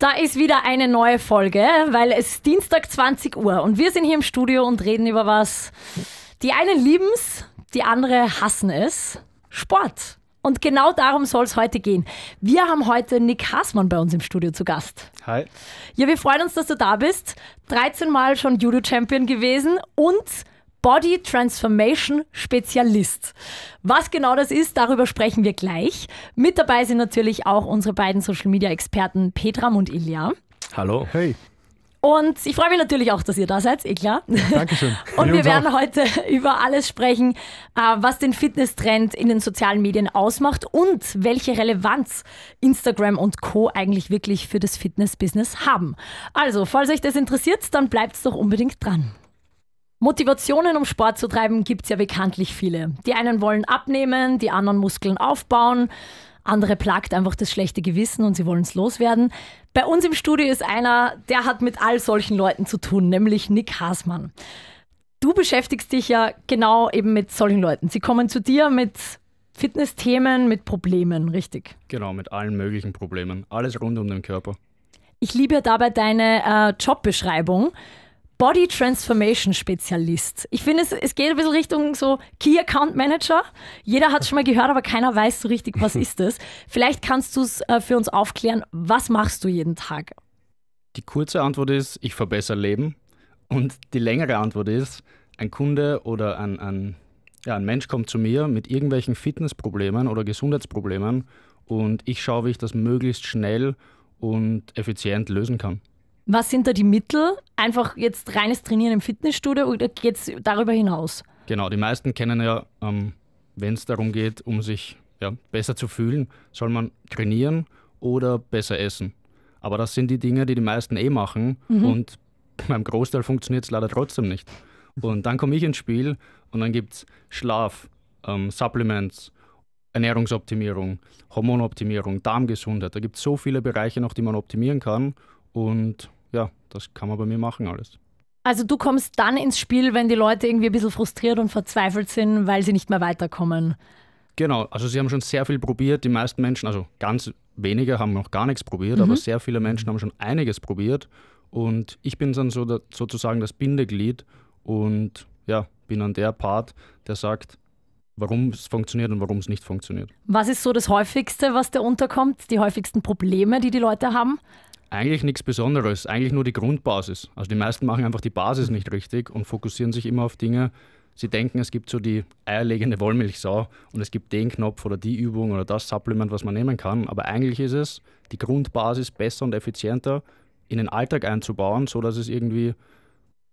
Da ist wieder eine neue Folge, weil es ist Dienstag 20 Uhr und wir sind hier im Studio und reden über was. Die einen lieben es, die andere hassen es. Sport. Und genau darum soll es heute gehen. Wir haben heute Nick Haßmann bei uns im Studio zu Gast. Hi. Ja, wir freuen uns, dass du da bist. 13 Mal schon Judo-Champion gewesen und Body Transformation Spezialist. Was genau das ist, darüber sprechen wir gleich. Mit dabei sind natürlich auch unsere beiden Social Media Experten Petram und Ilja. Hallo. Hey. Und ich freue mich natürlich auch, dass ihr da seid, eh klar. Dankeschön. und wir werden heute über alles sprechen, äh, was den Fitnesstrend in den sozialen Medien ausmacht und welche Relevanz Instagram und Co. eigentlich wirklich für das Fitness-Business haben. Also, falls euch das interessiert, dann bleibt doch unbedingt dran. Motivationen, um Sport zu treiben, gibt es ja bekanntlich viele. Die einen wollen abnehmen, die anderen Muskeln aufbauen, andere plagt einfach das schlechte Gewissen und sie wollen es loswerden. Bei uns im Studio ist einer, der hat mit all solchen Leuten zu tun, nämlich Nick Hasmann. Du beschäftigst dich ja genau eben mit solchen Leuten. Sie kommen zu dir mit Fitnessthemen, mit Problemen, richtig? Genau, mit allen möglichen Problemen. Alles rund um den Körper. Ich liebe dabei deine äh, Jobbeschreibung. Body Transformation Spezialist. Ich finde, es, es geht ein bisschen Richtung so Key Account Manager. Jeder hat es schon mal gehört, aber keiner weiß so richtig, was ist das. Vielleicht kannst du es äh, für uns aufklären. Was machst du jeden Tag? Die kurze Antwort ist, ich verbessere Leben. Und die längere Antwort ist, ein Kunde oder ein, ein, ja, ein Mensch kommt zu mir mit irgendwelchen Fitnessproblemen oder Gesundheitsproblemen und ich schaue, wie ich das möglichst schnell und effizient lösen kann. Was sind da die Mittel? Einfach jetzt reines Trainieren im Fitnessstudio oder geht es darüber hinaus? Genau, die meisten kennen ja, ähm, wenn es darum geht, um sich ja, besser zu fühlen, soll man trainieren oder besser essen. Aber das sind die Dinge, die die meisten eh machen mhm. und beim Großteil funktioniert es leider trotzdem nicht. Und dann komme ich ins Spiel und dann gibt es Schlaf, ähm, Supplements, Ernährungsoptimierung, Hormonoptimierung, Darmgesundheit. Da gibt es so viele Bereiche noch, die man optimieren kann. Und ja, das kann man bei mir machen alles. Also du kommst dann ins Spiel, wenn die Leute irgendwie ein bisschen frustriert und verzweifelt sind, weil sie nicht mehr weiterkommen. Genau, also sie haben schon sehr viel probiert. Die meisten Menschen, also ganz wenige haben noch gar nichts probiert, mhm. aber sehr viele Menschen haben schon einiges probiert. Und ich bin dann so da, sozusagen das Bindeglied und ja, bin dann der Part, der sagt, warum es funktioniert und warum es nicht funktioniert. Was ist so das häufigste, was da unterkommt? Die häufigsten Probleme, die die Leute haben? Eigentlich nichts Besonderes, eigentlich nur die Grundbasis. Also die meisten machen einfach die Basis nicht richtig und fokussieren sich immer auf Dinge. Sie denken, es gibt so die eierlegende Wollmilchsau und es gibt den Knopf oder die Übung oder das Supplement, was man nehmen kann. Aber eigentlich ist es, die Grundbasis besser und effizienter in den Alltag einzubauen, sodass es irgendwie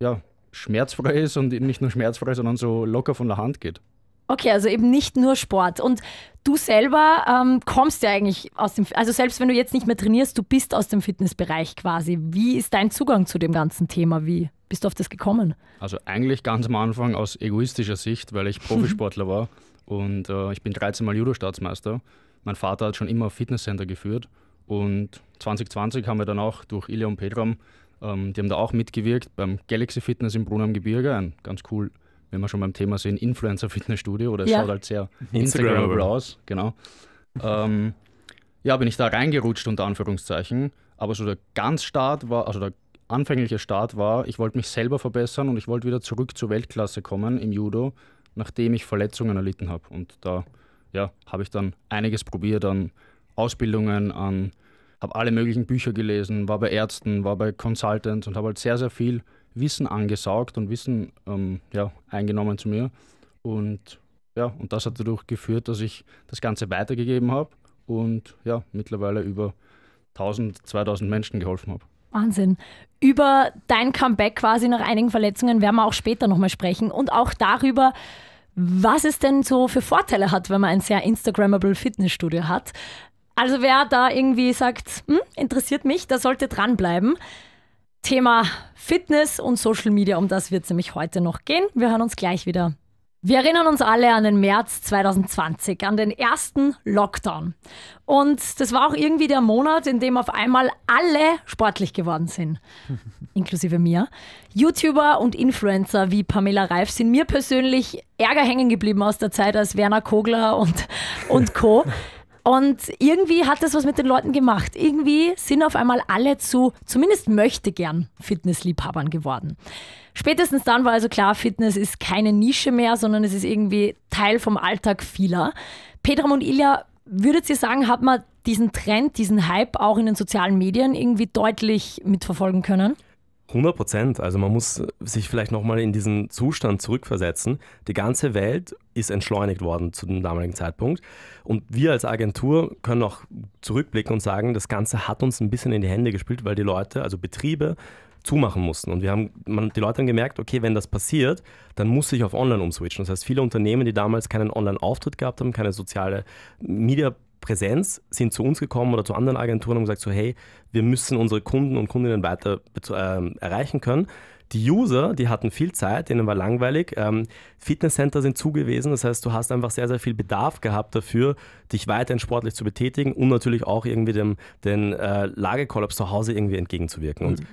ja, schmerzfrei ist und nicht nur schmerzfrei, sondern so locker von der Hand geht. Okay, also eben nicht nur Sport. Und du selber ähm, kommst ja eigentlich aus dem, also selbst wenn du jetzt nicht mehr trainierst, du bist aus dem Fitnessbereich quasi. Wie ist dein Zugang zu dem ganzen Thema? Wie bist du auf das gekommen? Also eigentlich ganz am Anfang aus egoistischer Sicht, weil ich Profisportler war und äh, ich bin 13 Mal Judo-Staatsmeister. Mein Vater hat schon immer Fitnesscenter geführt und 2020 haben wir dann auch durch Ilya und Petram, ähm, die haben da auch mitgewirkt beim Galaxy Fitness im Brunner Gebirge, ein ganz cool wenn wir schon beim Thema sind, Influencer-Fitnessstudio oder es ja. schaut halt sehr Instagrammable aus, genau. ähm, ja, bin ich da reingerutscht unter Anführungszeichen, aber so der ganz Start war, also der anfängliche Start war, ich wollte mich selber verbessern und ich wollte wieder zurück zur Weltklasse kommen im Judo, nachdem ich Verletzungen erlitten habe. Und da ja, habe ich dann einiges probiert an Ausbildungen, an habe alle möglichen Bücher gelesen, war bei Ärzten, war bei Consultants und habe halt sehr, sehr viel Wissen angesaugt und Wissen ähm, ja, eingenommen zu mir. Und ja, und das hat dadurch geführt, dass ich das Ganze weitergegeben habe und ja, mittlerweile über 1000, 2000 Menschen geholfen habe. Wahnsinn. Über dein Comeback quasi nach einigen Verletzungen werden wir auch später nochmal sprechen und auch darüber, was es denn so für Vorteile hat, wenn man ein sehr Instagrammable Fitnessstudio hat. Also wer da irgendwie sagt, hm, interessiert mich, der sollte dranbleiben. Thema Fitness und Social Media, um das wird es nämlich heute noch gehen. Wir hören uns gleich wieder. Wir erinnern uns alle an den März 2020, an den ersten Lockdown. Und das war auch irgendwie der Monat, in dem auf einmal alle sportlich geworden sind, inklusive mir. YouTuber und Influencer wie Pamela Reif sind mir persönlich Ärger hängen geblieben aus der Zeit als Werner Kogler und, und Co. Und irgendwie hat das was mit den Leuten gemacht. Irgendwie sind auf einmal alle zu, zumindest möchte gern, Fitnessliebhabern geworden. Spätestens dann war also klar, Fitness ist keine Nische mehr, sondern es ist irgendwie Teil vom Alltag vieler. Petram und Ilja, würdet ihr sagen, hat man diesen Trend, diesen Hype auch in den sozialen Medien irgendwie deutlich mitverfolgen können? 100 Prozent. Also man muss sich vielleicht nochmal in diesen Zustand zurückversetzen. Die ganze Welt ist entschleunigt worden zu dem damaligen Zeitpunkt. Und wir als Agentur können auch zurückblicken und sagen, das Ganze hat uns ein bisschen in die Hände gespielt, weil die Leute, also Betriebe, zumachen mussten. Und wir haben, man, die Leute haben gemerkt, okay, wenn das passiert, dann muss ich auf Online umswitchen. Das heißt, viele Unternehmen, die damals keinen Online-Auftritt gehabt haben, keine soziale Media Präsenz, sind zu uns gekommen oder zu anderen Agenturen und gesagt so, hey, wir müssen unsere Kunden und Kundinnen weiter äh, erreichen können. Die User, die hatten viel Zeit, denen war langweilig. Ähm, Fitnesscenter sind zugewiesen, das heißt, du hast einfach sehr, sehr viel Bedarf gehabt dafür, dich weiterhin sportlich zu betätigen und natürlich auch irgendwie dem den, äh, Lagekollaps zu Hause irgendwie entgegenzuwirken. Und mhm.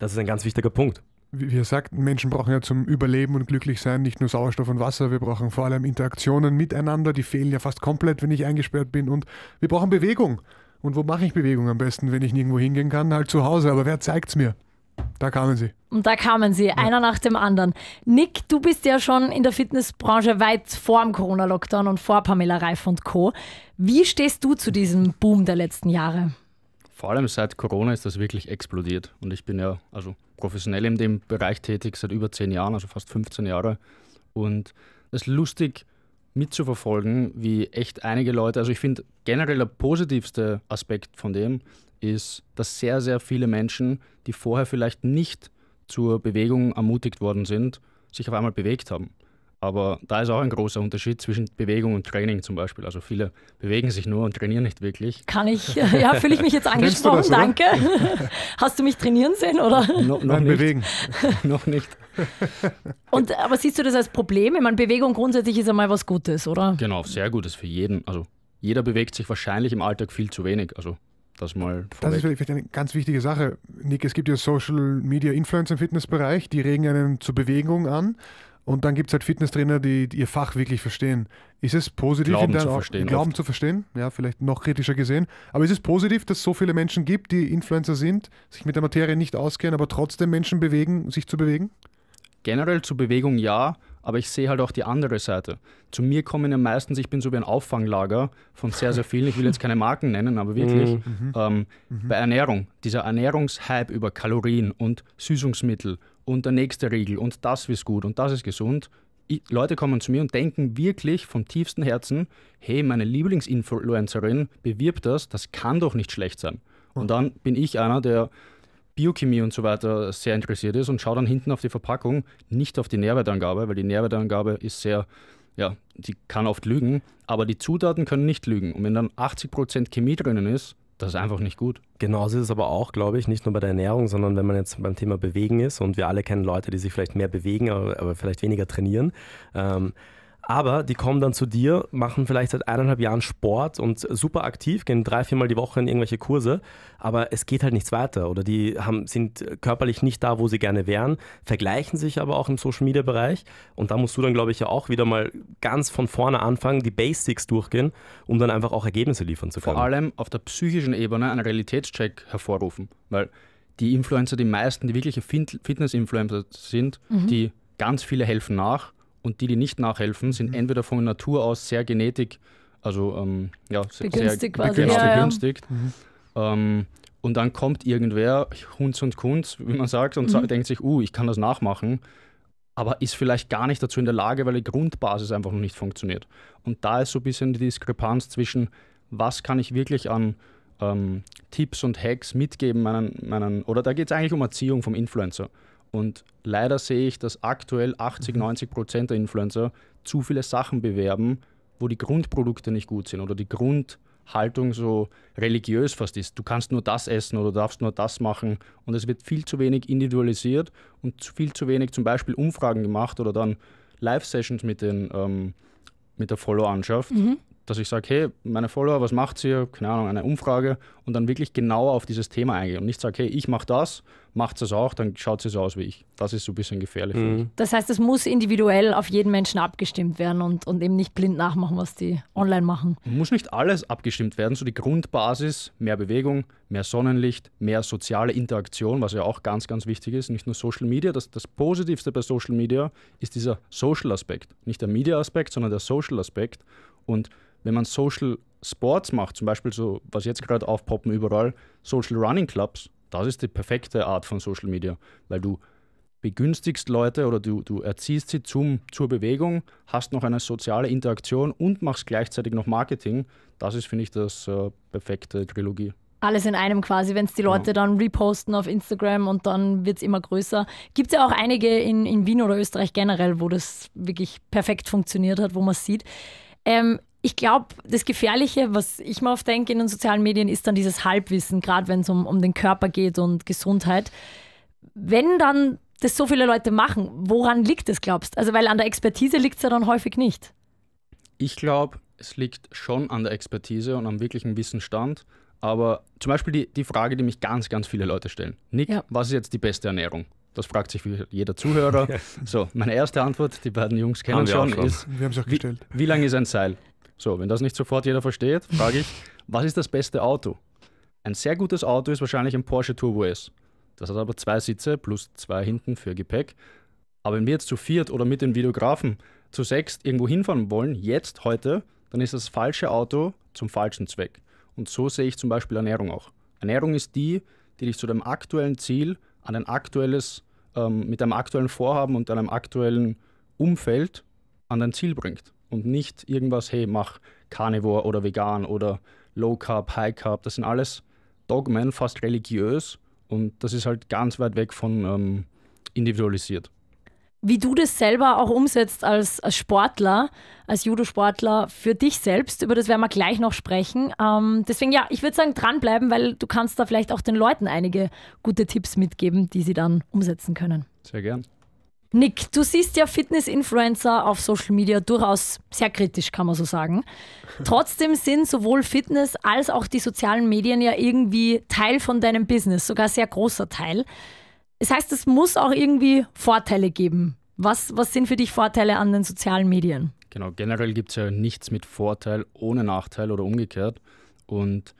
das ist ein ganz wichtiger Punkt wie ihr sagt, Menschen brauchen ja zum Überleben und glücklich sein nicht nur Sauerstoff und Wasser, wir brauchen vor allem Interaktionen miteinander, die fehlen ja fast komplett, wenn ich eingesperrt bin und wir brauchen Bewegung. Und wo mache ich Bewegung am besten, wenn ich nirgendwo hingehen kann? Halt zu Hause, aber wer zeigt's mir? Da kamen sie. Und da kamen sie, ja. einer nach dem anderen. Nick, du bist ja schon in der Fitnessbranche weit vor dem Corona-Lockdown und vor Pamela Reif und Co. Wie stehst du zu diesem Boom der letzten Jahre? Vor allem seit Corona ist das wirklich explodiert. Und ich bin ja, also professionell in dem Bereich tätig, seit über zehn Jahren, also fast 15 Jahre. Und es ist lustig mitzuverfolgen, wie echt einige Leute, also ich finde generell der positivste Aspekt von dem ist, dass sehr, sehr viele Menschen, die vorher vielleicht nicht zur Bewegung ermutigt worden sind, sich auf einmal bewegt haben. Aber da ist auch ein großer Unterschied zwischen Bewegung und Training zum Beispiel. Also viele bewegen sich nur und trainieren nicht wirklich. Kann ich, ja, fühle ich mich jetzt angesprochen, das, danke. Hast du mich trainieren sehen oder? No, noch Nein, nicht. bewegen. noch nicht. Und, aber siehst du das als Problem? Ich meine, Bewegung grundsätzlich ist einmal was Gutes, oder? Genau, sehr Gutes für jeden. Also jeder bewegt sich wahrscheinlich im Alltag viel zu wenig. Also das mal vorweg. Das ist vielleicht eine ganz wichtige Sache, Nick. Es gibt ja Social Media Influencer im Fitnessbereich, die regen einen zur Bewegung an. Und dann gibt es halt Fitnesstrainer, die, die, ihr Fach wirklich verstehen. Ist es positiv, Glauben in deinen zu verstehen, Glauben zu verstehen, ja, vielleicht noch kritischer gesehen. Aber ist es positiv, dass es so viele Menschen gibt, die Influencer sind, sich mit der Materie nicht auskennen, aber trotzdem Menschen bewegen, sich zu bewegen? Generell zur Bewegung ja, aber ich sehe halt auch die andere Seite. Zu mir kommen ja meistens, ich bin so wie ein Auffanglager von sehr, sehr vielen, ich will jetzt keine Marken nennen, aber wirklich, mhm. Ähm, mhm. bei Ernährung, dieser Ernährungshype über Kalorien und Süßungsmittel und der nächste Riegel und das ist gut und das ist gesund. Leute kommen zu mir und denken wirklich vom tiefsten Herzen, hey, meine Lieblingsinfluencerin bewirbt das, das kann doch nicht schlecht sein. Und dann bin ich einer, der Biochemie und so weiter sehr interessiert ist und schaue dann hinten auf die Verpackung, nicht auf die Nährwertangabe, weil die Nährwertangabe ist sehr, ja, die kann oft lügen, aber die Zutaten können nicht lügen. Und wenn dann 80% Chemie drinnen ist, das ist einfach nicht gut. Genauso ist es aber auch, glaube ich, nicht nur bei der Ernährung, sondern wenn man jetzt beim Thema Bewegen ist und wir alle kennen Leute, die sich vielleicht mehr bewegen, aber, aber vielleicht weniger trainieren. Ähm, aber die kommen dann zu dir, machen vielleicht seit eineinhalb Jahren Sport und super aktiv, gehen drei, viermal die Woche in irgendwelche Kurse, aber es geht halt nichts weiter oder die haben, sind körperlich nicht da, wo sie gerne wären, vergleichen sich aber auch im Social Media Bereich und da musst du dann, glaube ich, ja auch wieder mal ganz von vorne anfangen, die Basics durchgehen, um dann einfach auch Ergebnisse liefern zu können. Vor allem auf der psychischen Ebene einen Realitätscheck hervorrufen, weil die Influencer, die meisten, die wirkliche Fitness-Influencer sind, mhm. die ganz viele helfen nach und die, die nicht nachhelfen, sind mhm. entweder von Natur aus sehr genetisch, also ähm, ja, begünstigt sehr quasi. begünstigt. Ja, begünstigt. Ja. Mhm. Ähm, und dann kommt irgendwer, Hunds und Kunz, wie man sagt, und mhm. denkt sich, uh, ich kann das nachmachen, aber ist vielleicht gar nicht dazu in der Lage, weil die Grundbasis einfach noch nicht funktioniert. Und da ist so ein bisschen die Diskrepanz zwischen, was kann ich wirklich an ähm, Tipps und Hacks mitgeben, meinen, meinen oder da geht es eigentlich um Erziehung vom Influencer. Und leider sehe ich, dass aktuell 80, 90 mhm. Prozent der Influencer zu viele Sachen bewerben, wo die Grundprodukte nicht gut sind oder die Grundhaltung so religiös fast ist. Du kannst nur das essen oder darfst nur das machen. Und es wird viel zu wenig individualisiert und viel zu wenig zum Beispiel Umfragen gemacht oder dann Live-Sessions mit, ähm, mit der Followerschaft, mhm dass ich sage, hey, meine Follower, was macht ihr? Keine Ahnung, eine Umfrage und dann wirklich genau auf dieses Thema eingehe und nicht sage, hey, ich mache das, macht es auch, dann schaut sie so aus wie ich. Das ist so ein bisschen gefährlich. Mhm. Das heißt, es muss individuell auf jeden Menschen abgestimmt werden und, und eben nicht blind nachmachen, was die online machen. Muss nicht alles abgestimmt werden, so die Grundbasis, mehr Bewegung, mehr Sonnenlicht, mehr soziale Interaktion, was ja auch ganz, ganz wichtig ist, nicht nur Social Media. Das, das Positivste bei Social Media ist dieser Social Aspekt. Nicht der Media Aspekt, sondern der Social Aspekt und wenn man Social Sports macht, zum Beispiel so, was jetzt gerade aufpoppen überall, Social Running Clubs, das ist die perfekte Art von Social Media, weil du begünstigst Leute oder du, du erziehst sie zum, zur Bewegung, hast noch eine soziale Interaktion und machst gleichzeitig noch Marketing. Das ist, finde ich, das äh, perfekte Trilogie. Alles in einem quasi, wenn es die genau. Leute ja. dann reposten auf Instagram und dann wird es immer größer. Gibt es ja auch einige in, in Wien oder Österreich generell, wo das wirklich perfekt funktioniert hat, wo man es sieht. Ähm, ich glaube, das Gefährliche, was ich mir oft denke in den sozialen Medien, ist dann dieses Halbwissen, gerade wenn es um, um den Körper geht und Gesundheit. Wenn dann das so viele Leute machen, woran liegt es, glaubst du? Also, weil an der Expertise liegt es ja dann häufig nicht. Ich glaube, es liegt schon an der Expertise und am wirklichen Wissensstand. Aber zum Beispiel die, die Frage, die mich ganz, ganz viele Leute stellen. Nick, ja. was ist jetzt die beste Ernährung? Das fragt sich jeder Zuhörer. so, meine erste Antwort, die beiden Jungs kennen schon, schon, ist: Wir haben es auch gestellt. Wie, wie lang ist ein Seil? So, wenn das nicht sofort jeder versteht, frage ich, was ist das beste Auto? Ein sehr gutes Auto ist wahrscheinlich ein Porsche Turbo S. Das hat aber zwei Sitze plus zwei hinten für Gepäck. Aber wenn wir jetzt zu viert oder mit den Videografen zu sechst irgendwo hinfahren wollen, jetzt, heute, dann ist das falsche Auto zum falschen Zweck. Und so sehe ich zum Beispiel Ernährung auch. Ernährung ist die, die dich zu deinem aktuellen Ziel, an ein aktuelles, ähm, mit deinem aktuellen Vorhaben und deinem aktuellen Umfeld an dein Ziel bringt und nicht irgendwas, hey, mach Carnivore oder vegan oder Low Carb, High Carb. Das sind alles Dogmen, fast religiös und das ist halt ganz weit weg von ähm, individualisiert. Wie du das selber auch umsetzt als, als Sportler, als Judo-Sportler für dich selbst, über das werden wir gleich noch sprechen. Ähm, deswegen ja, ich würde sagen, dranbleiben, weil du kannst da vielleicht auch den Leuten einige gute Tipps mitgeben, die sie dann umsetzen können. Sehr gern. Nick, du siehst ja Fitness-Influencer auf Social Media durchaus sehr kritisch, kann man so sagen. Trotzdem sind sowohl Fitness als auch die sozialen Medien ja irgendwie Teil von deinem Business, sogar sehr großer Teil. Das heißt, es muss auch irgendwie Vorteile geben. Was, was sind für dich Vorteile an den sozialen Medien? Genau, generell gibt es ja nichts mit Vorteil ohne Nachteil oder umgekehrt. Und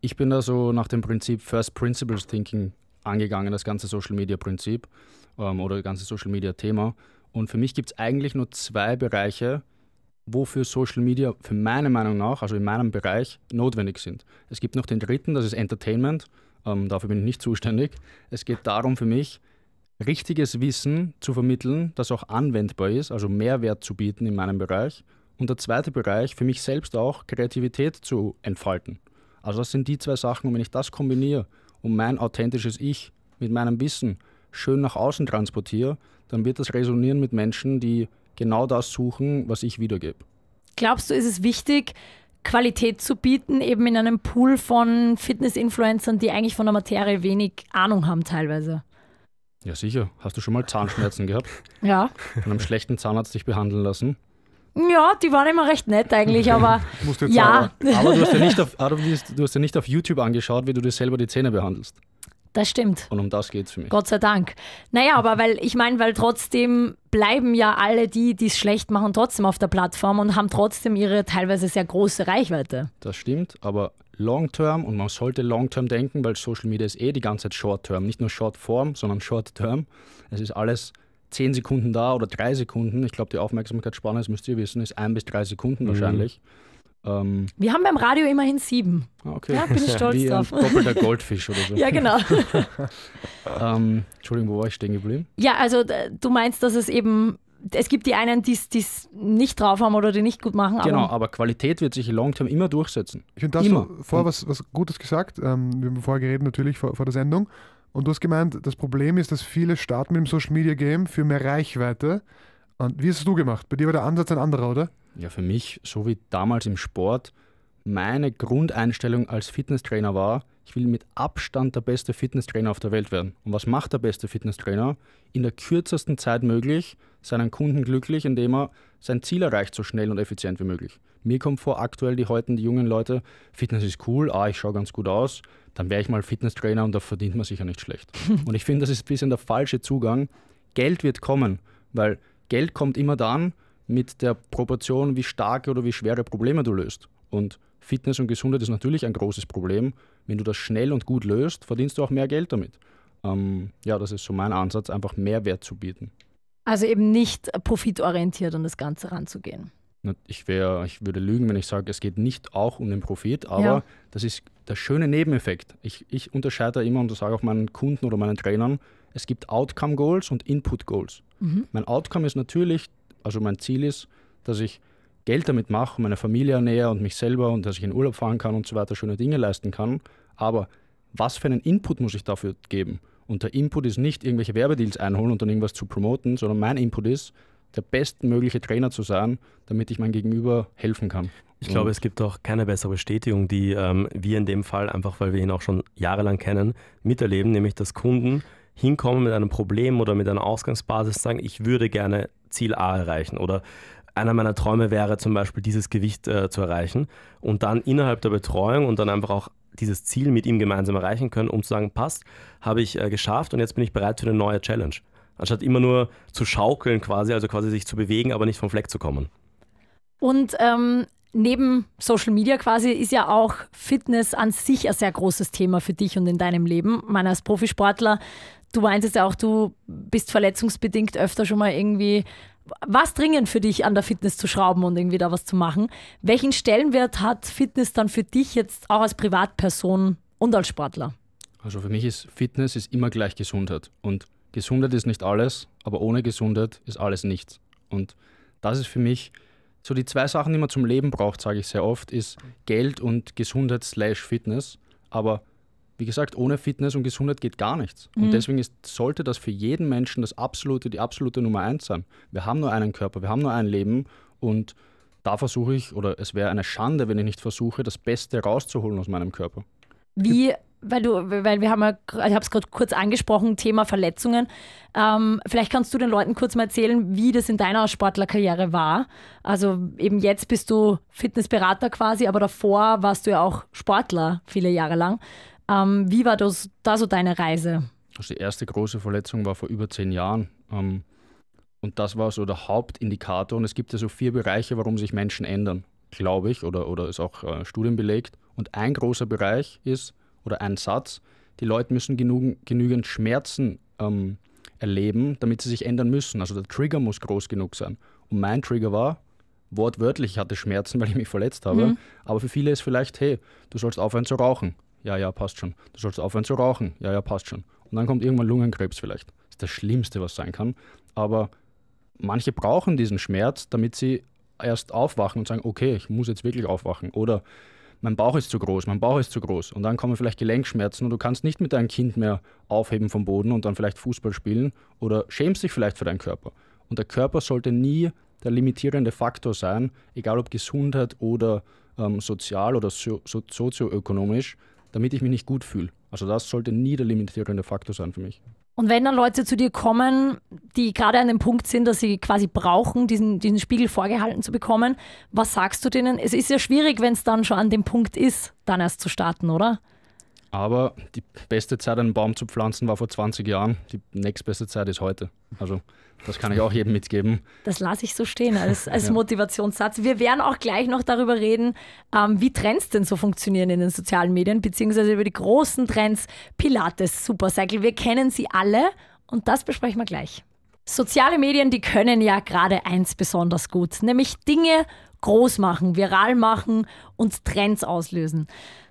ich bin da so nach dem Prinzip First Principles Thinking angegangen, das ganze Social Media Prinzip ähm, oder das ganze Social Media Thema. Und für mich gibt es eigentlich nur zwei Bereiche, wofür Social Media für meine Meinung nach, also in meinem Bereich, notwendig sind. Es gibt noch den dritten, das ist Entertainment. Ähm, dafür bin ich nicht zuständig. Es geht darum für mich, richtiges Wissen zu vermitteln, das auch anwendbar ist, also Mehrwert zu bieten in meinem Bereich. Und der zweite Bereich, für mich selbst auch, Kreativität zu entfalten. Also das sind die zwei Sachen und wenn ich das kombiniere, und mein authentisches Ich mit meinem Wissen schön nach außen transportiere, dann wird das resonieren mit Menschen, die genau das suchen, was ich wiedergebe. Glaubst du, ist es wichtig, Qualität zu bieten, eben in einem Pool von Fitness-Influencern, die eigentlich von der Materie wenig Ahnung haben teilweise? Ja, sicher. Hast du schon mal Zahnschmerzen gehabt? Ja. Von einem schlechten Zahnarzt dich behandeln lassen? Ja, die waren immer recht nett eigentlich, aber. Musst du jetzt ja. Aber, aber du, hast ja nicht auf, du hast ja nicht auf YouTube angeschaut, wie du dir selber die Zähne behandelst. Das stimmt. Und um das geht es für mich. Gott sei Dank. Naja, aber weil ich meine, weil trotzdem bleiben ja alle die, die es schlecht machen, trotzdem auf der Plattform und haben trotzdem ihre teilweise sehr große Reichweite. Das stimmt, aber long-term und man sollte long-term denken, weil Social Media ist eh die ganze Zeit short-term. Nicht nur short-form, sondern short-term. Es ist alles 10 Sekunden da oder 3 Sekunden, ich glaube, die Aufmerksamkeitsspanne, das müsst ihr wissen, ist 1 bis 3 Sekunden mhm. wahrscheinlich. Ähm, wir haben beim Radio immerhin sieben. Ah, okay. Ja, bin ich stolz Wie drauf. Ein doppelter Goldfisch oder so. ja, genau. ähm, Entschuldigung, wo war ich stehen geblieben? Ja, also du meinst, dass es eben es gibt die einen, die es nicht drauf haben oder die nicht gut machen. Genau, aber, aber Qualität wird sich long-term immer durchsetzen. Ich finde, da immer. du vorher was, was Gutes gesagt. Ähm, wir haben vorher geredet natürlich vor, vor der Sendung. Und du hast gemeint, das Problem ist, dass viele starten mit dem Social Media Game für mehr Reichweite. Und wie hast du gemacht? Bei dir war der Ansatz ein anderer, oder? Ja, für mich, so wie damals im Sport, meine Grundeinstellung als Fitnesstrainer war, ich will mit Abstand der beste Fitnesstrainer auf der Welt werden. Und was macht der beste Fitnesstrainer? In der kürzesten Zeit möglich seinen Kunden glücklich, indem er sein Ziel erreicht, so schnell und effizient wie möglich. Mir kommt vor, aktuell die heutigen die jungen Leute, Fitness ist cool, ah, ich schaue ganz gut aus, dann wäre ich mal Fitness-Trainer und da verdient man sicher nicht schlecht. und ich finde, das ist ein bisschen der falsche Zugang. Geld wird kommen, weil Geld kommt immer dann mit der Proportion, wie starke oder wie schwere Probleme du löst. Und Fitness und Gesundheit ist natürlich ein großes Problem. Wenn du das schnell und gut löst, verdienst du auch mehr Geld damit. Ähm, ja, das ist so mein Ansatz, einfach mehr Wert zu bieten. Also eben nicht profitorientiert an das Ganze ranzugehen ich, wär, ich würde lügen, wenn ich sage, es geht nicht auch um den Profit, aber ja. das ist der schöne Nebeneffekt. Ich, ich unterscheide immer und das sage auch meinen Kunden oder meinen Trainern, es gibt Outcome Goals und Input Goals. Mhm. Mein Outcome ist natürlich, also mein Ziel ist, dass ich Geld damit mache, meine Familie ernähre und mich selber und dass ich in Urlaub fahren kann und so weiter, schöne Dinge leisten kann. Aber was für einen Input muss ich dafür geben? Und der Input ist nicht irgendwelche Werbedeals einholen und dann irgendwas zu promoten, sondern mein Input ist, der bestmögliche Trainer zu sein, damit ich meinem Gegenüber helfen kann. Ich glaube, es gibt auch keine bessere Bestätigung, die ähm, wir in dem Fall, einfach weil wir ihn auch schon jahrelang kennen, miterleben, nämlich dass Kunden hinkommen mit einem Problem oder mit einer Ausgangsbasis, sagen, ich würde gerne Ziel A erreichen oder einer meiner Träume wäre zum Beispiel dieses Gewicht äh, zu erreichen und dann innerhalb der Betreuung und dann einfach auch dieses Ziel mit ihm gemeinsam erreichen können, um zu sagen, passt, habe ich äh, geschafft und jetzt bin ich bereit für eine neue Challenge anstatt immer nur zu schaukeln quasi, also quasi sich zu bewegen, aber nicht vom Fleck zu kommen. Und ähm, neben Social Media quasi ist ja auch Fitness an sich ein sehr großes Thema für dich und in deinem Leben. Ich meine, als Profisportler, du meintest ja auch, du bist verletzungsbedingt öfter schon mal irgendwie. Was dringend für dich an der Fitness zu schrauben und irgendwie da was zu machen? Welchen Stellenwert hat Fitness dann für dich jetzt auch als Privatperson und als Sportler? Also für mich ist Fitness ist immer gleich Gesundheit und Gesundheit ist nicht alles, aber ohne Gesundheit ist alles nichts. Und das ist für mich so die zwei Sachen, die man zum Leben braucht, sage ich sehr oft, ist Geld und Gesundheit slash Fitness. Aber wie gesagt, ohne Fitness und Gesundheit geht gar nichts. Mhm. Und deswegen ist, sollte das für jeden Menschen das absolute, die absolute Nummer eins sein. Wir haben nur einen Körper, wir haben nur ein Leben und da versuche ich, oder es wäre eine Schande, wenn ich nicht versuche, das Beste rauszuholen aus meinem Körper. Wie weil du, weil wir haben ja, ich habe es gerade kurz angesprochen, Thema Verletzungen. Ähm, vielleicht kannst du den Leuten kurz mal erzählen, wie das in deiner Sportlerkarriere war. Also eben jetzt bist du Fitnessberater quasi, aber davor warst du ja auch Sportler viele Jahre lang. Ähm, wie war das, da so deine Reise? Also die erste große Verletzung war vor über zehn Jahren. Ähm, und das war so der Hauptindikator. Und es gibt ja so vier Bereiche, warum sich Menschen ändern, glaube ich, oder, oder ist auch äh, Studien belegt. Und ein großer Bereich ist, oder ein Satz. Die Leute müssen genug, genügend Schmerzen ähm, erleben, damit sie sich ändern müssen. Also der Trigger muss groß genug sein. Und mein Trigger war, wortwörtlich, ich hatte Schmerzen, weil ich mich verletzt habe. Mhm. Aber für viele ist vielleicht, hey, du sollst aufhören zu rauchen. Ja, ja, passt schon. Du sollst aufhören zu rauchen. Ja, ja, passt schon. Und dann kommt irgendwann Lungenkrebs vielleicht. Das ist das Schlimmste, was sein kann. Aber manche brauchen diesen Schmerz, damit sie erst aufwachen und sagen, okay, ich muss jetzt wirklich aufwachen. Oder mein Bauch ist zu groß, mein Bauch ist zu groß. Und dann kommen vielleicht Gelenkschmerzen und du kannst nicht mit deinem Kind mehr aufheben vom Boden und dann vielleicht Fußball spielen oder schämst dich vielleicht für deinen Körper. Und der Körper sollte nie der limitierende Faktor sein, egal ob Gesundheit oder ähm, sozial oder so, so, sozioökonomisch, damit ich mich nicht gut fühle. Also das sollte nie der limitierende Faktor sein für mich. Und wenn dann Leute zu dir kommen, die gerade an dem Punkt sind, dass sie quasi brauchen, diesen, diesen Spiegel vorgehalten zu bekommen, was sagst du denen? Es ist ja schwierig, wenn es dann schon an dem Punkt ist, dann erst zu starten, oder? Aber die beste Zeit, einen Baum zu pflanzen, war vor 20 Jahren. Die nächstbeste Zeit ist heute. Also, das kann ich auch jedem mitgeben. Das lasse ich so stehen als, als ja. Motivationssatz. Wir werden auch gleich noch darüber reden, ähm, wie Trends denn so funktionieren in den sozialen Medien, beziehungsweise über die großen Trends Pilates, Supercycle. Wir kennen sie alle und das besprechen wir gleich. Soziale Medien, die können ja gerade eins besonders gut, nämlich Dinge groß machen, viral machen und Trends auslösen.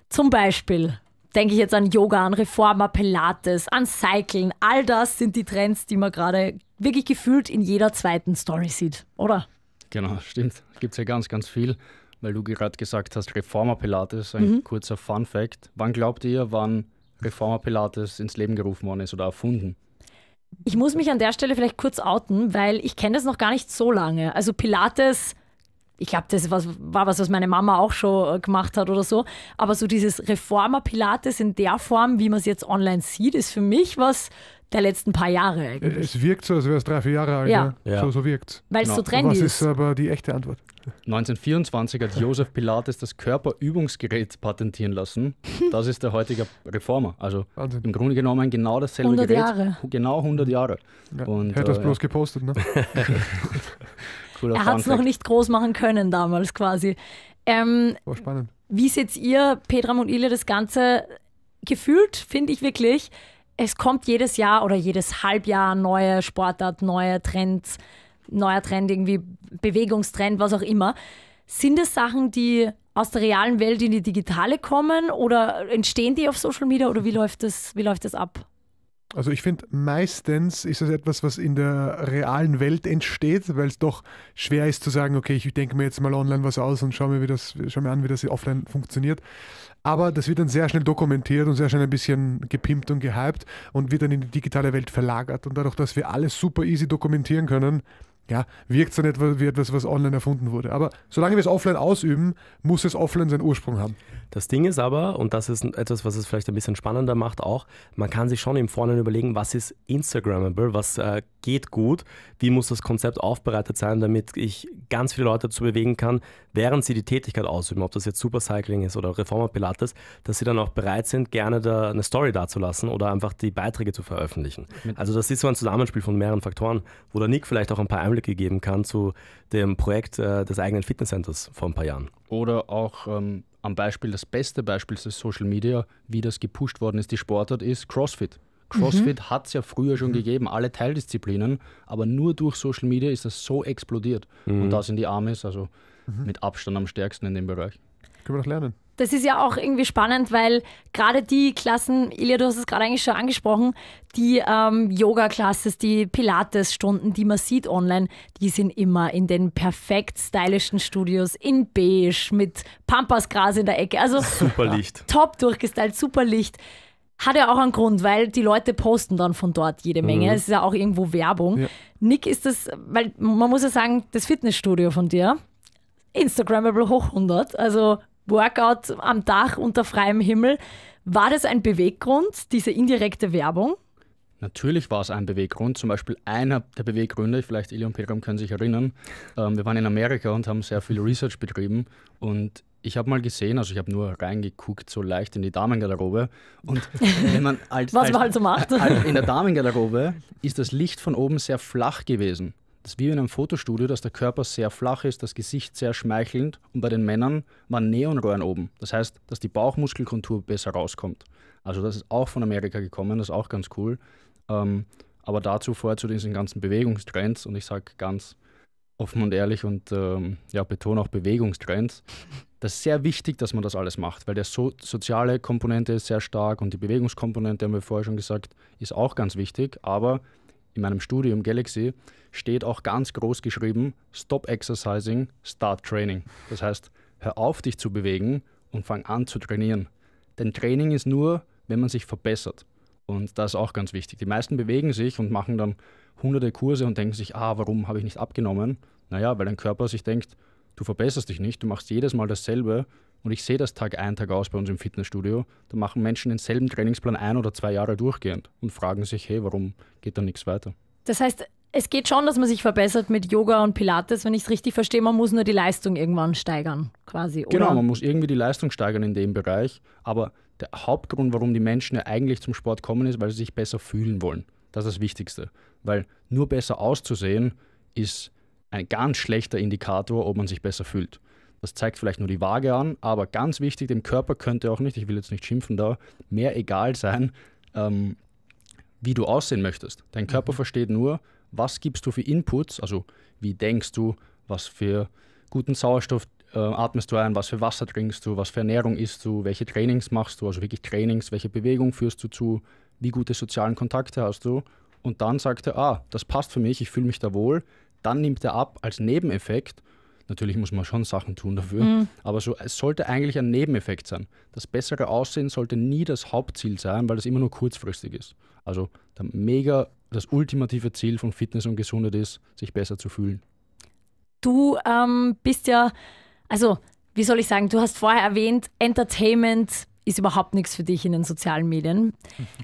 Zum Beispiel denke ich jetzt an Yoga, an Reformer, Pilates, an Cycling. All das sind die Trends, die man gerade wirklich gefühlt in jeder zweiten Story sieht, oder? Genau, stimmt. Gibt es ja ganz, ganz viel. Weil du gerade gesagt hast, Reformer Pilates, ein mhm. kurzer Fun Fact. Wann glaubt ihr, wann Reformer Pilates ins Leben gerufen worden ist oder erfunden? Ich muss mich an der Stelle vielleicht kurz outen, weil ich kenne das noch gar nicht so lange. Also Pilates ich glaube, das war, war was, was meine Mama auch schon äh, gemacht hat oder so. Aber so dieses Reformer-Pilates in der Form, wie man es jetzt online sieht, ist für mich was der letzten paar Jahre. Äh, eigentlich. Es wirkt so, als wäre es drei, vier Jahre alt. Ja. Ne? ja. So, so wirkt Weil es genau. so trendy ist. Was ist aber die echte Antwort? 1924 hat Josef Pilates das Körperübungsgerät patentieren lassen. Das ist der heutige Reformer. Also Wahnsinn. im Grunde genommen genau dasselbe 100 Gerät. Jahre. Genau 100 Jahre. Ja. Und, Hätte äh, das bloß ja. gepostet, ne? Cooler er hat es noch nicht groß machen können damals quasi. Ähm, oh, spannend. Wie seht ihr, Pedram und Ile, das Ganze gefühlt, finde ich wirklich, es kommt jedes Jahr oder jedes Halbjahr neue Sportart, neue Trends, neuer Trend, irgendwie Bewegungstrend, was auch immer. Sind es Sachen, die aus der realen Welt in die digitale kommen oder entstehen die auf Social Media oder wie läuft das, wie läuft das ab? Also ich finde, meistens ist das etwas, was in der realen Welt entsteht, weil es doch schwer ist zu sagen, okay, ich denke mir jetzt mal online was aus und schaue mir, wie das, schau mir an, wie das offline funktioniert. Aber das wird dann sehr schnell dokumentiert und sehr schnell ein bisschen gepimpt und gehypt und wird dann in die digitale Welt verlagert. Und dadurch, dass wir alles super easy dokumentieren können, ja, wirkt es dann etwa wie etwas, was online erfunden wurde. Aber solange wir es offline ausüben, muss es offline seinen Ursprung haben. Das Ding ist aber, und das ist etwas, was es vielleicht ein bisschen spannender macht auch, man kann sich schon im Vorhinein überlegen, was ist Instagrammable, was äh, geht gut, wie muss das Konzept aufbereitet sein, damit ich ganz viele Leute dazu bewegen kann, während sie die Tätigkeit ausüben, ob das jetzt Supercycling ist oder Reformer Pilates, dass sie dann auch bereit sind, gerne da eine Story dazulassen oder einfach die Beiträge zu veröffentlichen. Also das ist so ein Zusammenspiel von mehreren Faktoren, wo der Nick vielleicht auch ein paar Einblicke geben kann zu dem Projekt äh, des eigenen Fitnesscenters vor ein paar Jahren. Oder auch ähm, am Beispiel, das beste Beispiel des Social Media, wie das gepusht worden ist, die Sportart ist CrossFit. CrossFit mhm. hat es ja früher schon mhm. gegeben, alle Teildisziplinen, aber nur durch Social Media ist das so explodiert. Mhm. Und da sind die Amis also mhm. mit Abstand am stärksten in dem Bereich. Können wir noch lernen das ist ja auch irgendwie spannend, weil gerade die Klassen, Ilja, du hast es gerade eigentlich schon angesprochen, die ähm, Yoga-Classes, die Pilates-Stunden, die man sieht online, die sind immer in den perfekt stylischen Studios, in beige, mit Pampasgras in der Ecke. Also super Licht. Top durchgestylt, super Licht. Hat ja auch einen Grund, weil die Leute posten dann von dort jede Menge. Mhm. Es ist ja auch irgendwo Werbung. Ja. Nick, ist das, weil man muss ja sagen, das Fitnessstudio von dir, Instagrammable hoch 100, also Workout am Dach unter freiem Himmel. War das ein Beweggrund, diese indirekte Werbung? Natürlich war es ein Beweggrund, zum Beispiel einer der Beweggründe, vielleicht Ilja und Pegram können sich erinnern, ähm, wir waren in Amerika und haben sehr viel Research betrieben und ich habe mal gesehen, also ich habe nur reingeguckt, so leicht in die Damengalerobe. Und wenn man als, Was man halt so macht. in der Damengalerobe ist das Licht von oben sehr flach gewesen. Das ist wie in einem Fotostudio, dass der Körper sehr flach ist, das Gesicht sehr schmeichelnd und bei den Männern waren Neonröhren oben. Das heißt, dass die Bauchmuskelkontur besser rauskommt. Also das ist auch von Amerika gekommen, das ist auch ganz cool. Ähm, aber dazu vorher zu diesen ganzen Bewegungstrends und ich sage ganz offen und ehrlich und ähm, ja, betone auch Bewegungstrends. Das ist sehr wichtig, dass man das alles macht, weil der so soziale Komponente ist sehr stark und die Bewegungskomponente, haben wir vorher schon gesagt, ist auch ganz wichtig. Aber in meinem Studium Galaxy steht auch ganz groß geschrieben, Stop Exercising, Start Training. Das heißt, hör auf, dich zu bewegen und fang an zu trainieren. Denn Training ist nur, wenn man sich verbessert. Und das ist auch ganz wichtig. Die meisten bewegen sich und machen dann hunderte Kurse und denken sich, ah, warum habe ich nicht abgenommen? Naja, weil dein Körper sich denkt, du verbesserst dich nicht, du machst jedes Mal dasselbe und ich sehe das Tag ein, Tag aus bei uns im Fitnessstudio. Da machen Menschen denselben Trainingsplan ein oder zwei Jahre durchgehend und fragen sich, hey, warum geht da nichts weiter? Das heißt, es geht schon, dass man sich verbessert mit Yoga und Pilates, wenn ich es richtig verstehe. Man muss nur die Leistung irgendwann steigern, quasi. Oder? Genau, man muss irgendwie die Leistung steigern in dem Bereich. Aber der Hauptgrund, warum die Menschen ja eigentlich zum Sport kommen, ist, weil sie sich besser fühlen wollen. Das ist das Wichtigste. Weil nur besser auszusehen ist ein ganz schlechter Indikator, ob man sich besser fühlt. Das zeigt vielleicht nur die Waage an, aber ganz wichtig, dem Körper könnte auch nicht, ich will jetzt nicht schimpfen da, mehr egal sein, ähm, wie du aussehen möchtest. Dein Körper mhm. versteht nur, was gibst du für Inputs, also wie denkst du, was für guten Sauerstoff äh, atmest du ein, was für Wasser trinkst du, was für Ernährung isst du, welche Trainings machst du, also wirklich Trainings, welche Bewegung führst du zu, wie gute sozialen Kontakte hast du. Und dann sagt er, ah, das passt für mich, ich fühle mich da wohl. Dann nimmt er ab als Nebeneffekt Natürlich muss man schon Sachen tun dafür, mhm. aber so, es sollte eigentlich ein Nebeneffekt sein. Das bessere Aussehen sollte nie das Hauptziel sein, weil das immer nur kurzfristig ist. Also mega das ultimative Ziel von Fitness und Gesundheit ist, sich besser zu fühlen. Du ähm, bist ja, also wie soll ich sagen, du hast vorher erwähnt, Entertainment ist überhaupt nichts für dich in den sozialen Medien.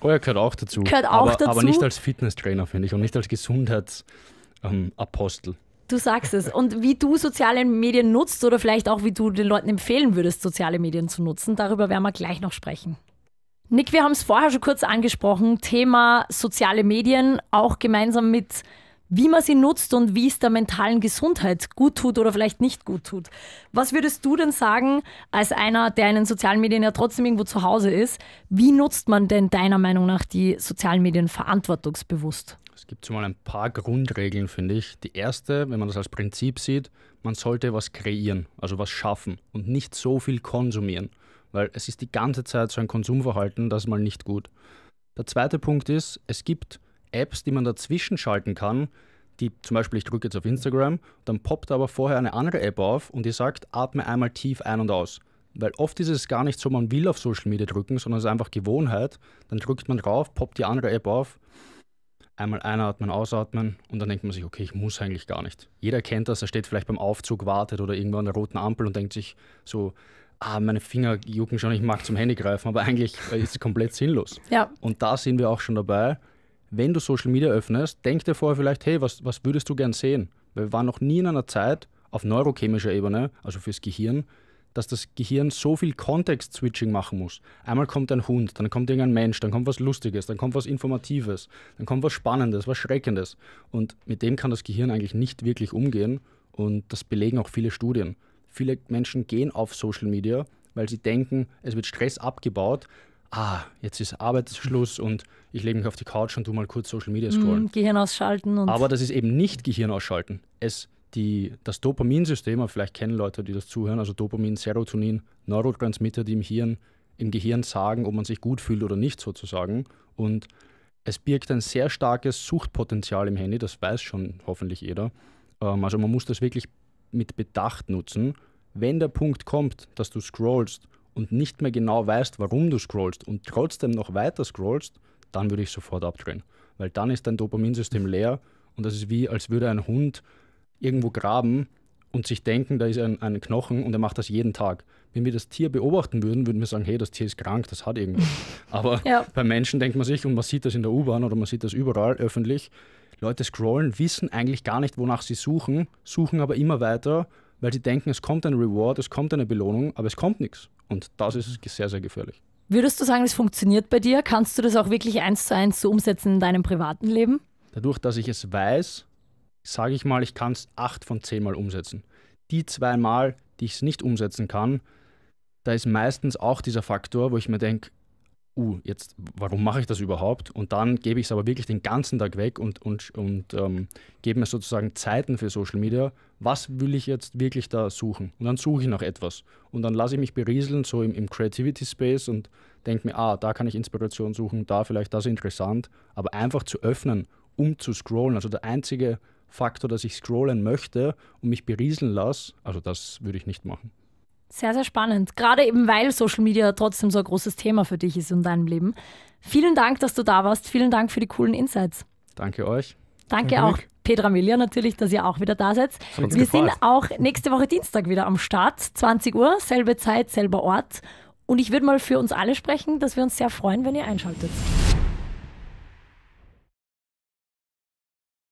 Oh ja, gehört auch dazu. Gehört auch aber, dazu. Aber nicht als Fitnesstrainer, finde ich, und nicht als Gesundheitsapostel. Ähm, Du sagst es. Und wie du soziale Medien nutzt oder vielleicht auch, wie du den Leuten empfehlen würdest, soziale Medien zu nutzen, darüber werden wir gleich noch sprechen. Nick, wir haben es vorher schon kurz angesprochen, Thema soziale Medien, auch gemeinsam mit, wie man sie nutzt und wie es der mentalen Gesundheit gut tut oder vielleicht nicht gut tut. Was würdest du denn sagen, als einer, der in den sozialen Medien ja trotzdem irgendwo zu Hause ist, wie nutzt man denn deiner Meinung nach die sozialen Medien verantwortungsbewusst? Es gibt zumal ein paar Grundregeln, finde ich. Die erste, wenn man das als Prinzip sieht, man sollte was kreieren, also was schaffen und nicht so viel konsumieren, weil es ist die ganze Zeit so ein Konsumverhalten, das ist mal nicht gut. Der zweite Punkt ist, es gibt Apps, die man dazwischen schalten kann, die zum Beispiel, ich drücke jetzt auf Instagram, dann poppt aber vorher eine andere App auf und die sagt, atme einmal tief ein und aus. Weil oft ist es gar nicht so, man will auf Social Media drücken, sondern es ist einfach Gewohnheit. Dann drückt man drauf, poppt die andere App auf einmal einatmen, ausatmen und dann denkt man sich, okay, ich muss eigentlich gar nicht. Jeder kennt das, er steht vielleicht beim Aufzug, wartet oder irgendwo an der roten Ampel und denkt sich so, ah, meine Finger jucken schon, ich mag zum Handy greifen, aber eigentlich ist es komplett sinnlos. Ja. Und da sind wir auch schon dabei. Wenn du Social Media öffnest, denk dir vorher vielleicht, hey, was, was würdest du gern sehen? Weil wir waren noch nie in einer Zeit auf neurochemischer Ebene, also fürs Gehirn, dass das Gehirn so viel Kontext-Switching machen muss. Einmal kommt ein Hund, dann kommt irgendein Mensch, dann kommt was Lustiges, dann kommt was Informatives, dann kommt was Spannendes, was Schreckendes. Und mit dem kann das Gehirn eigentlich nicht wirklich umgehen und das belegen auch viele Studien. Viele Menschen gehen auf Social Media, weil sie denken, es wird Stress abgebaut. Ah, jetzt ist Arbeitsschluss und ich lege mich auf die Couch und tu mal kurz Social Media mhm, scrollen. Gehirn ausschalten. Und Aber das ist eben nicht Gehirn ausschalten. Es die, das Dopaminsystem, vielleicht kennen Leute, die das zuhören, also Dopamin, Serotonin, Neurotransmitter, die im Hirn, im Gehirn sagen, ob man sich gut fühlt oder nicht sozusagen. Und es birgt ein sehr starkes Suchtpotenzial im Handy, das weiß schon hoffentlich jeder. Ähm, also man muss das wirklich mit Bedacht nutzen. Wenn der Punkt kommt, dass du scrollst und nicht mehr genau weißt, warum du scrollst und trotzdem noch weiter scrollst, dann würde ich sofort abdrehen. Weil dann ist dein Dopaminsystem leer und das ist wie, als würde ein Hund irgendwo graben und sich denken, da ist ein, ein Knochen und er macht das jeden Tag. Wenn wir das Tier beobachten würden, würden wir sagen, hey, das Tier ist krank, das hat irgendwas. Aber ja. bei Menschen denkt man sich, und man sieht das in der U-Bahn oder man sieht das überall öffentlich, Leute scrollen, wissen eigentlich gar nicht, wonach sie suchen, suchen aber immer weiter, weil sie denken, es kommt ein Reward, es kommt eine Belohnung, aber es kommt nichts. Und das ist sehr, sehr gefährlich. Würdest du sagen, es funktioniert bei dir? Kannst du das auch wirklich eins zu eins so umsetzen in deinem privaten Leben? Dadurch, dass ich es weiß, sage ich mal, ich kann es acht von zehn Mal umsetzen. Die zwei Mal, die ich es nicht umsetzen kann, da ist meistens auch dieser Faktor, wo ich mir denke, uh, jetzt, warum mache ich das überhaupt? Und dann gebe ich es aber wirklich den ganzen Tag weg und, und, und ähm, gebe mir sozusagen Zeiten für Social Media. Was will ich jetzt wirklich da suchen? Und dann suche ich nach etwas. Und dann lasse ich mich berieseln, so im, im Creativity Space und denke mir, ah, da kann ich Inspiration suchen, da vielleicht das interessant. Aber einfach zu öffnen, um zu scrollen. Also der einzige Faktor, dass ich scrollen möchte und mich berieseln lasse. Also das würde ich nicht machen. Sehr, sehr spannend. Gerade eben, weil Social Media trotzdem so ein großes Thema für dich ist in deinem Leben. Vielen Dank, dass du da warst. Vielen Dank für die coolen Insights. Danke euch. Danke auch Petra Milja natürlich, dass ihr auch wieder da seid. Wir gefreut. sind auch nächste Woche Dienstag wieder am Start. 20 Uhr, selbe Zeit, selber Ort. Und ich würde mal für uns alle sprechen, dass wir uns sehr freuen, wenn ihr einschaltet.